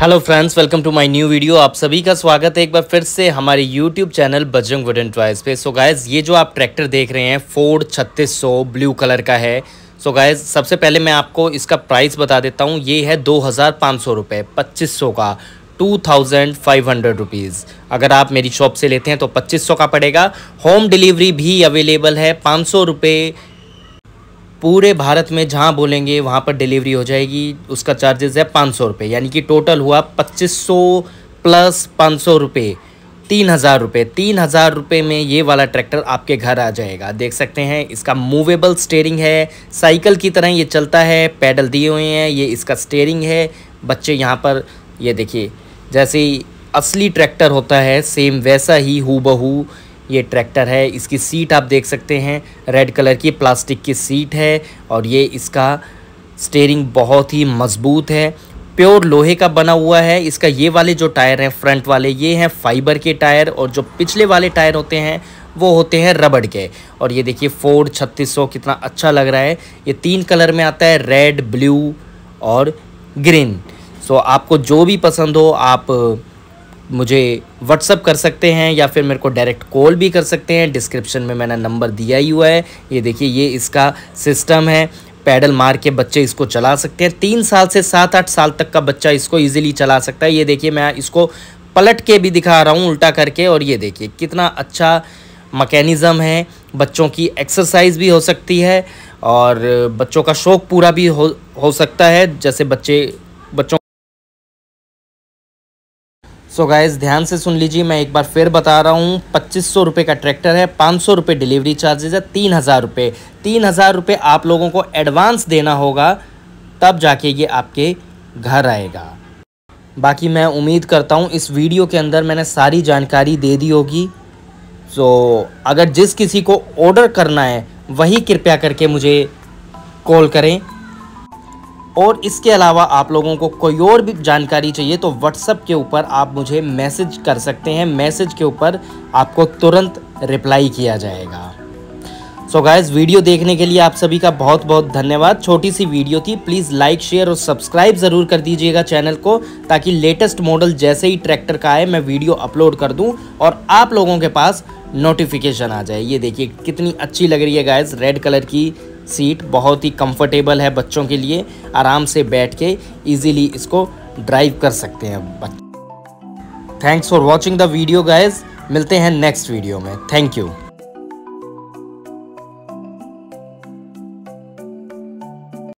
hello friends welcome to my new video आप सभी का स्वागत है एक बार फिर से हमारे YouTube channel Bajrang wooden toys पे सो so ये जो आप ट्रैक्टर देख रहे हैं फोर्ड 3600 ब्लू कलर का है सो so सबसे पहले मैं आपको इसका प्राइस बता देता हूँ ये है दो हज़ार पाँच सौ रुपये पच्चीस सौ का two thousand five hundred rupees अगर आप मेरी शॉप से लेते हैं तो पच्चीस सौ का पड़ेगा होम डिलीवरी भी अवेलेबल है पाँच सौ रुपये पूरे भारत में जहाँ बोलेंगे वहाँ पर डिलीवरी हो जाएगी उसका चार्जेस है पाँच सौ रुपये यानी कि टोटल हुआ पच्चीस सौ प्लस पाँच सौ रुपये तीन हज़ार रुपये तीन हज़ार रुपये में ये वाला ट्रैक्टर आपके घर आ जाएगा देख सकते हैं इसका मूवेबल स्टेयरिंग है साइकिल की तरह ये चलता है पैडल दिए हुए हैं ये इसका स्टेयरिंग है बच्चे यहाँ पर ये देखिए जैसे असली ट्रैक्टर होता है सेम वैसा ही हु बहू ये ट्रैक्टर है इसकी सीट आप देख सकते हैं रेड कलर की प्लास्टिक की सीट है और ये इसका स्टेयरिंग बहुत ही मजबूत है प्योर लोहे का बना हुआ है इसका ये वाले जो टायर हैं फ्रंट वाले ये हैं फाइबर के टायर और जो पिछले वाले टायर होते हैं वो होते हैं रबड़ के और ये देखिए फोर्ड छत्तीस कितना अच्छा लग रहा है ये तीन कलर में आता है रेड ब्लू और ग्रीन सो आपको जो भी पसंद हो आप मुझे व्हाट्सअप कर सकते हैं या फिर मेरे को डायरेक्ट कॉल भी कर सकते हैं डिस्क्रिप्शन में मैंने नंबर दिया ही हुआ है ये देखिए ये इसका सिस्टम है पैडल मार के बच्चे इसको चला सकते हैं तीन साल से सात आठ साल तक का बच्चा इसको इजीली चला सकता है ये देखिए मैं इसको पलट के भी दिखा रहा हूँ उल्टा करके और ये देखिए कितना अच्छा मकैनिज़म है बच्चों की एक्सरसाइज भी हो सकती है और बच्चों का शौक़ पूरा भी हो हो सकता है जैसे बच्चे बच्चों सो गाइज ध्यान से सुन लीजिए मैं एक बार फिर बता रहा हूँ पच्चीस सौ रुपये का ट्रैक्टर है पाँच सौ रुपये डिलीवरी चार्जेज है तीन हज़ार रुपये तीन हज़ार रुपये आप लोगों को एडवांस देना होगा तब जाके ये आपके घर आएगा बाकी मैं उम्मीद करता हूँ इस वीडियो के अंदर मैंने सारी जानकारी दे दी होगी सो so, अगर जिस किसी को ऑर्डर करना है वही कृपया करके मुझे कॉल करें और इसके अलावा आप लोगों को कोई और भी जानकारी चाहिए तो व्हाट्सअप के ऊपर आप मुझे मैसेज कर सकते हैं मैसेज के ऊपर आपको तुरंत रिप्लाई किया जाएगा सो so गाइस वीडियो देखने के लिए आप सभी का बहुत बहुत धन्यवाद छोटी सी वीडियो थी प्लीज़ लाइक शेयर और सब्सक्राइब ज़रूर कर दीजिएगा चैनल को ताकि लेटेस्ट मॉडल जैसे ही ट्रैक्टर का आए मैं वीडियो अपलोड कर दूँ और आप लोगों के पास नोटिफिकेशन आ जाए ये देखिए कितनी अच्छी लग रही है गाइस रेड कलर की सीट बहुत ही कंफर्टेबल है बच्चों के लिए आराम से बैठ के इजीली इसको ड्राइव कर सकते हैं बच्चे thanks for watching the video guys मिलते हैं नेक्स्ट वीडियो में थैंक यू